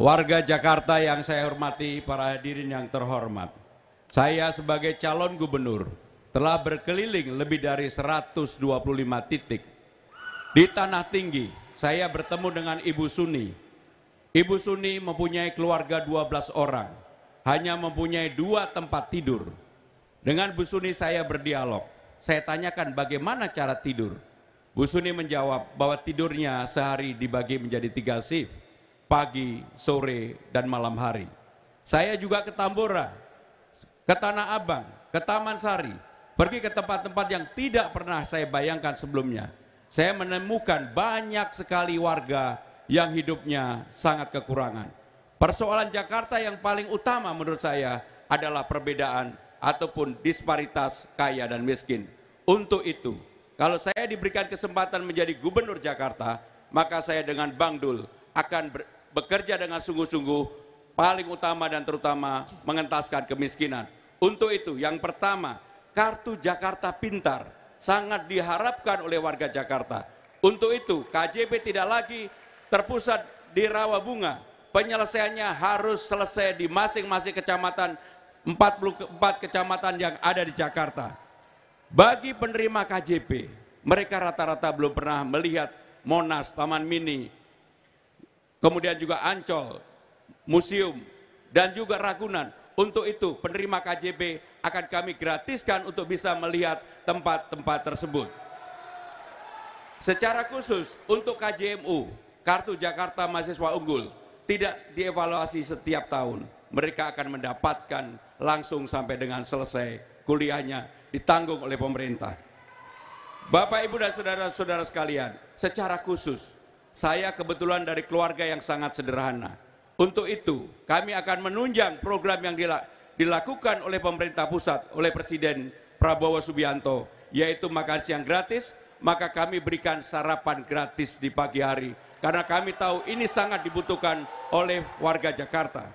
warga Jakarta yang saya hormati, para hadirin yang terhormat. Saya sebagai calon gubernur telah berkeliling lebih dari 125 titik. Di Tanah Tinggi, saya bertemu dengan Ibu Suni. Ibu Suni mempunyai keluarga 12 orang, hanya mempunyai dua tempat tidur. Dengan Bu Suni saya berdialog. Saya tanyakan bagaimana cara tidur. Bu Suni menjawab bahwa tidurnya sehari dibagi menjadi tiga shift pagi, sore, dan malam hari. Saya juga ke Tambora, ke Tanah Abang, ke Taman Sari, pergi ke tempat-tempat yang tidak pernah saya bayangkan sebelumnya. Saya menemukan banyak sekali warga yang hidupnya sangat kekurangan. Persoalan Jakarta yang paling utama menurut saya adalah perbedaan ataupun disparitas kaya dan miskin. Untuk itu, kalau saya diberikan kesempatan menjadi gubernur Jakarta, maka saya dengan Bang Dul akan bekerja dengan sungguh-sungguh, paling utama dan terutama mengentaskan kemiskinan. Untuk itu, yang pertama, kartu Jakarta Pintar sangat diharapkan oleh warga Jakarta. Untuk itu, KJP tidak lagi terpusat di rawa bunga. Penyelesaiannya harus selesai di masing-masing kecamatan 44 kecamatan yang ada di Jakarta. Bagi penerima KJP, mereka rata-rata belum pernah melihat Monas, Taman Mini, kemudian juga Ancol, Museum, dan juga Ragunan. Untuk itu penerima KJB akan kami gratiskan untuk bisa melihat tempat-tempat tersebut. Secara khusus untuk KJMU, Kartu Jakarta Mahasiswa Unggul, tidak dievaluasi setiap tahun. Mereka akan mendapatkan langsung sampai dengan selesai kuliahnya ditanggung oleh pemerintah. Bapak, Ibu, dan saudara-saudara sekalian, secara khusus saya kebetulan dari keluarga yang sangat sederhana. Untuk itu, kami akan menunjang program yang dilakukan oleh pemerintah pusat, oleh Presiden Prabowo Subianto, yaitu makan siang gratis, maka kami berikan sarapan gratis di pagi hari. Karena kami tahu ini sangat dibutuhkan oleh warga Jakarta.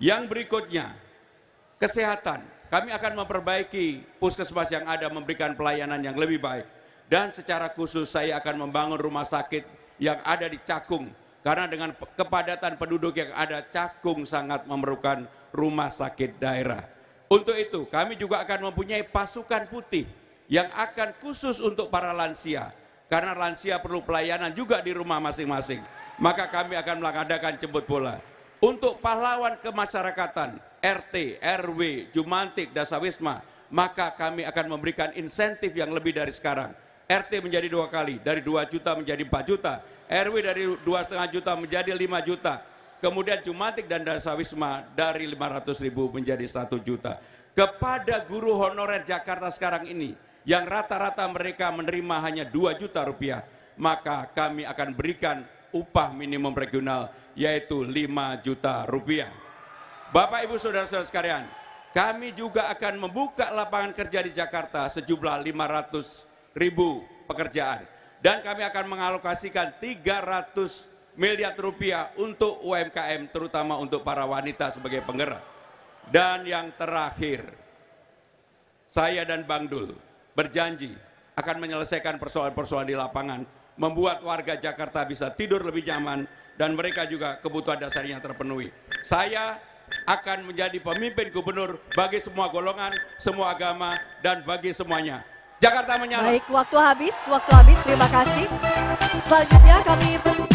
Yang berikutnya, kesehatan. Kami akan memperbaiki puskesmas yang ada, memberikan pelayanan yang lebih baik. Dan secara khusus saya akan membangun rumah sakit yang ada di Cakung. Karena dengan kepadatan penduduk yang ada, Cakung sangat memerlukan rumah sakit daerah. Untuk itu, kami juga akan mempunyai pasukan putih yang akan khusus untuk para lansia. Karena lansia perlu pelayanan juga di rumah masing-masing. Maka kami akan mengadakan jemput bola. Untuk pahlawan kemasyarakatan, RT, RW, Jumantik, Dasawisma, maka kami akan memberikan insentif yang lebih dari sekarang RT menjadi dua kali, dari 2 juta menjadi 4 juta, RW dari dua setengah juta menjadi 5 juta, kemudian Jumatik dan Dasawisma dari 500 ribu menjadi satu juta. Kepada guru honorer Jakarta sekarang ini, yang rata-rata mereka menerima hanya 2 juta rupiah, maka kami akan berikan upah minimum regional yaitu 5 juta rupiah. Bapak Ibu Saudara-saudara sekalian, kami juga akan membuka lapangan kerja di Jakarta sejumlah 500 ribu pekerjaan. Dan kami akan mengalokasikan 300 miliar rupiah untuk UMKM, terutama untuk para wanita sebagai penggerak. Dan yang terakhir, saya dan Bang Dul berjanji akan menyelesaikan persoalan-persoalan di lapangan, membuat warga Jakarta bisa tidur lebih nyaman, dan mereka juga kebutuhan dasarnya terpenuhi. Saya akan menjadi pemimpin gubernur bagi semua golongan, semua agama, dan bagi semuanya. Jakarta menyala. Baik, waktu habis, waktu habis. Terima kasih. Selanjutnya kami